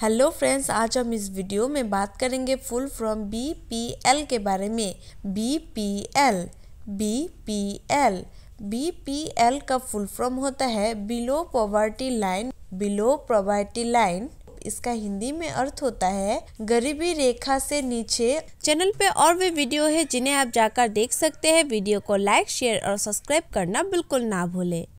hello friends आज हम इस वीडियो में बात करेंगे full form B P L के बारे में B P L B P L B P L का फुल फॉर्म होता है below poverty line below poverty line इसका हिंदी में अर्थ होता है गरीबी रेखा से नीचे चैनल पे और भी वीडियो है जिन्हें आप जाकर देख सकते हैं वीडियो को लाइक शेयर और सब्सक्राइब करना बिल्कुल ना भूले